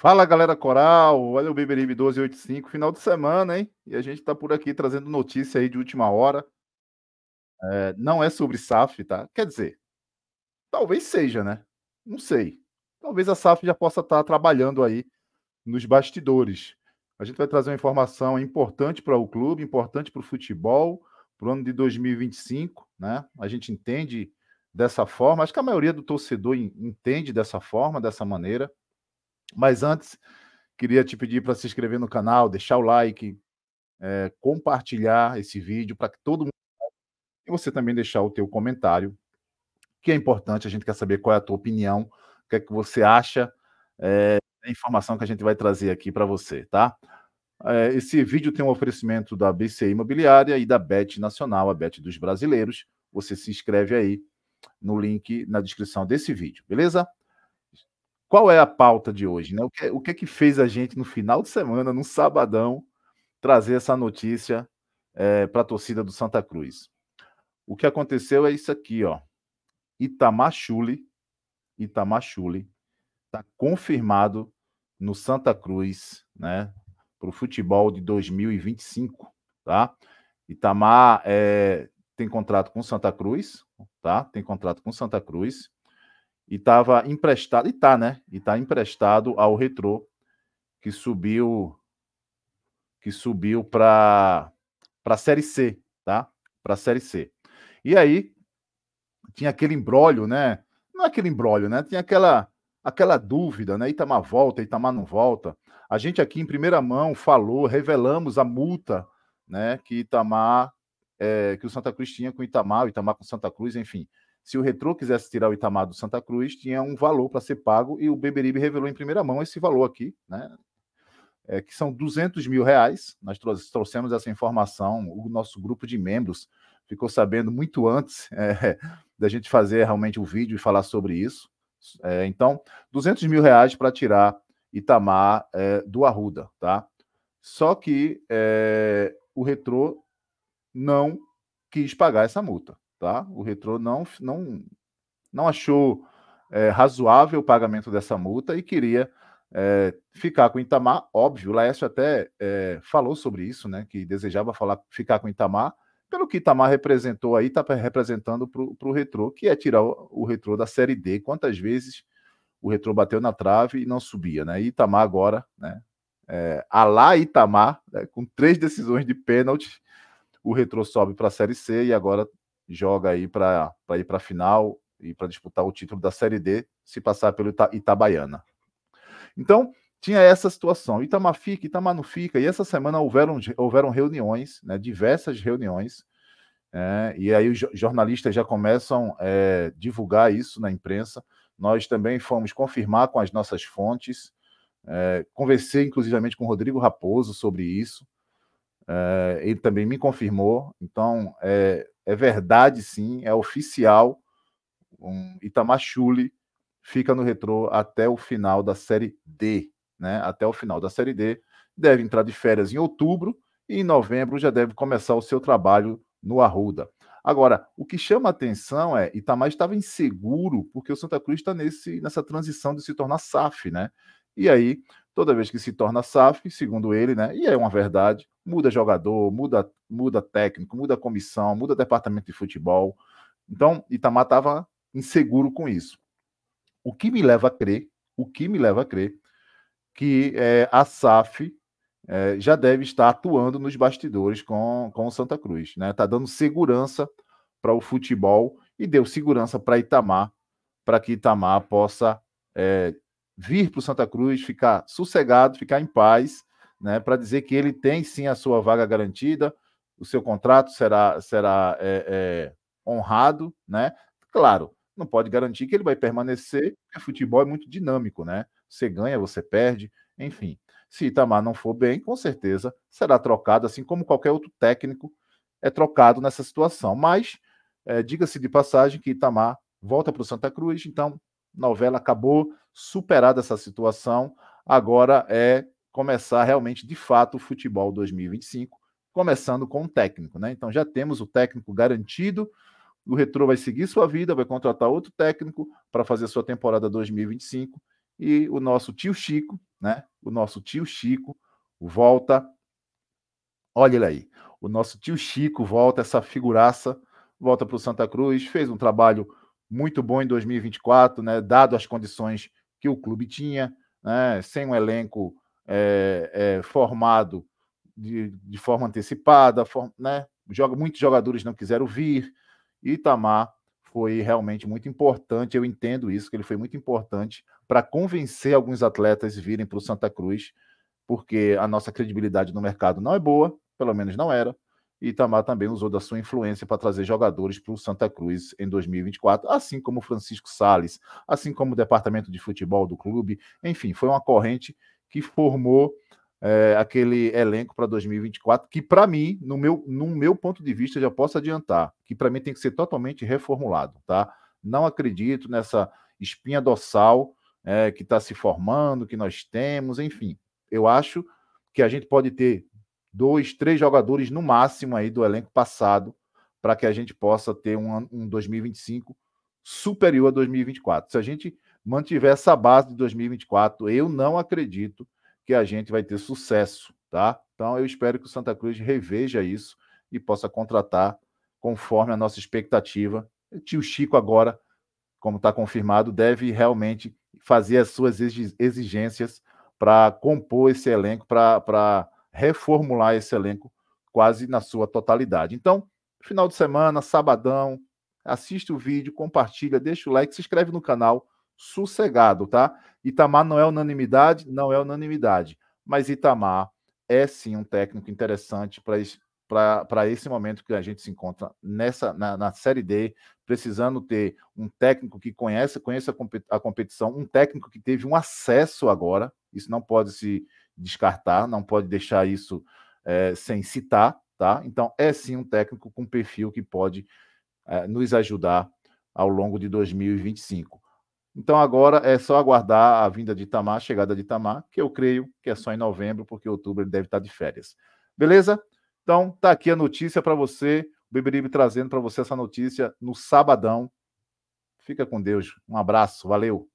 Fala galera coral, olha o Beberibe 1285, final de semana, hein? E a gente tá por aqui trazendo notícia aí de última hora. É, não é sobre SAF, tá? Quer dizer, talvez seja, né? Não sei. Talvez a SAF já possa estar tá trabalhando aí nos bastidores. A gente vai trazer uma informação importante para o clube, importante para o futebol, para o ano de 2025, né? A gente entende dessa forma, acho que a maioria do torcedor entende dessa forma, dessa maneira. Mas antes, queria te pedir para se inscrever no canal, deixar o like, é, compartilhar esse vídeo para que todo mundo e você também deixar o teu comentário, que é importante. A gente quer saber qual é a tua opinião, o que é que você acha é, informação que a gente vai trazer aqui para você, tá? É, esse vídeo tem um oferecimento da BCI Imobiliária e da Bet Nacional, a Bet dos Brasileiros. Você se inscreve aí no link na descrição desse vídeo, beleza? qual é a pauta de hoje? Né? O, que, o que é que fez a gente no final de semana, no sabadão, trazer essa notícia é, eh, para a torcida do Santa Cruz? O que aconteceu é isso aqui, ó. Itamar Chuli, Itamar está confirmado no Santa Cruz, né? Para o futebol de 2025, tá? Itamar é, tem contrato com Santa Cruz, tá? Tem contrato com Santa Cruz e estava emprestado, e tá, né? E tá emprestado ao Retrô, que subiu que subiu para para série C, tá? Para série C. E aí tinha aquele embrólio, né? Não é aquele embrólio, né? Tinha aquela aquela dúvida, né? Itamar volta, Itamar não volta. A gente aqui em primeira mão falou, revelamos a multa, né? Que Itamar, é, que o Santa Cruz tinha com Itamar, o Itamar com Santa Cruz, enfim se o Retro quisesse tirar o Itamar do Santa Cruz, tinha um valor para ser pago e o Beberibe revelou em primeira mão esse valor aqui, né? É, que são 200 mil reais. Nós trouxemos essa informação, o nosso grupo de membros ficou sabendo muito antes é, da gente fazer realmente o um vídeo e falar sobre isso. É, então, 200 mil reais para tirar Itamar é, do Arruda, tá? Só que é, o Retro não quis pagar essa multa. Tá? O Retrô não, não, não achou é, razoável o pagamento dessa multa e queria é, ficar com o Itamar. Óbvio, o Laércio até é, falou sobre isso, né? Que desejava falar, ficar com o Itamar. Pelo que Itamar representou aí, está representando para o Retrô, que é tirar o, o Retrô da Série D. Quantas vezes o Retrô bateu na trave e não subia, né? E Itamar agora, né? É, lá Itamar, né, com três decisões de pênalti, o Retrô sobe para a Série C e agora joga aí para ir para a final e para disputar o título da Série D, se passar pelo Ita Itabaiana. Então, tinha essa situação. Itamar fica, Itamar não fica. E essa semana houveram, houveram reuniões, né, diversas reuniões, é, e aí os jornalistas já começam a eh, é, divulgar isso na imprensa. Nós também fomos confirmar com as nossas fontes. É, conversei, inclusivamente, com o Rodrigo Raposo sobre isso. É, ele também me confirmou. Então, é, é verdade, sim, é oficial. Um Itamar Chuli fica no retrô até o final da Série D. Né? Até o final da Série D. Deve entrar de férias em outubro e em novembro já deve começar o seu trabalho no Arruda. Agora, o que chama a atenção é Itamar estava inseguro porque o Santa Cruz está nessa transição de se tornar SAF, né? E aí toda vez que se torna SAF, segundo ele, né, e é uma verdade, muda jogador, muda, muda técnico, muda comissão, muda departamento de futebol. Então, Itamar estava inseguro com isso. O que me leva a crer, o que me leva a crer, que é, a SAF é, já deve estar atuando nos bastidores com, com o Santa Cruz. Está né? Tá dando segurança para o futebol e deu segurança para Itamar, para que Itamar possa é, vir para o Santa Cruz, ficar sossegado, ficar em paz, né, para dizer que ele tem sim a sua vaga garantida, o seu contrato será, será é, é, honrado, né? Claro, não pode garantir que ele vai permanecer, porque futebol é muito dinâmico, né? Você ganha, você perde, enfim. Se Itamar não for bem, com certeza será trocado, assim como qualquer outro técnico é trocado nessa situação. Mas é, diga-se de passagem que Itamar volta para o Santa Cruz, então novela acabou, superada essa situação, agora é começar realmente, de fato, o futebol 2025, começando com o técnico, né? Então já temos o técnico garantido, o Retro vai seguir sua vida, vai contratar outro técnico para fazer sua temporada 2025 e o nosso tio Chico, né? O nosso tio Chico volta. Olha ele aí. O nosso tio Chico volta, essa figuraça, volta para o Santa Cruz, fez um trabalho muito bom em 2024, né? Dado as condições que o clube tinha, né, sem um elenco é, é, formado de, de, forma antecipada, for, né, joga, muitos jogadores não quiseram vir, e Itamar foi realmente muito importante, eu entendo isso, que ele foi muito importante para convencer alguns atletas virem para o Santa Cruz, porque a nossa credibilidade no mercado não é boa, pelo menos não era, e Itamar também usou da sua influência para trazer jogadores para o Santa Cruz em 2024, assim como Francisco Sales, assim como o departamento de futebol do clube. Enfim, foi uma corrente que formou é, aquele elenco para 2024, que para mim, no meu, no meu ponto de vista, já posso adiantar, que para mim tem que ser totalmente reformulado, tá? Não acredito nessa espinha dorsal é, que está se formando, que nós temos, enfim. Eu acho que a gente pode ter dois, três jogadores no máximo aí do elenco passado, para que a gente possa ter um, um 2025 superior a 2024. Se a gente mantiver essa base de 2024, eu não acredito que a gente vai ter sucesso, tá? Então eu espero que o Santa Cruz reveja isso e possa contratar conforme a nossa expectativa. O tio Chico agora, como está confirmado, deve realmente fazer as suas exigências para compor esse elenco, para reformular esse elenco quase na sua totalidade. Então, final de semana, sabadão, assiste o vídeo, compartilha, deixa o like, se inscreve no canal, sossegado, tá? Itamar não é unanimidade? Não é unanimidade. Mas Itamar é sim um técnico interessante para para esse momento que a gente se encontra nessa na, na, Série D, precisando ter um técnico que conhece, conheça a competição, um técnico que teve um acesso agora, isso não pode se descartar, não pode deixar isso é, sem citar, tá? Então, é sim um técnico com perfil que pode é, nos ajudar ao longo de 2025. Então, agora é só aguardar a vinda de Itamar, a chegada de Itamar, que eu creio que é só em novembro, porque outubro ele deve estar de férias. Beleza? Então, tá aqui a notícia para você, o Beberibe trazendo para você essa notícia no sabadão. Fica com Deus. Um abraço, valeu.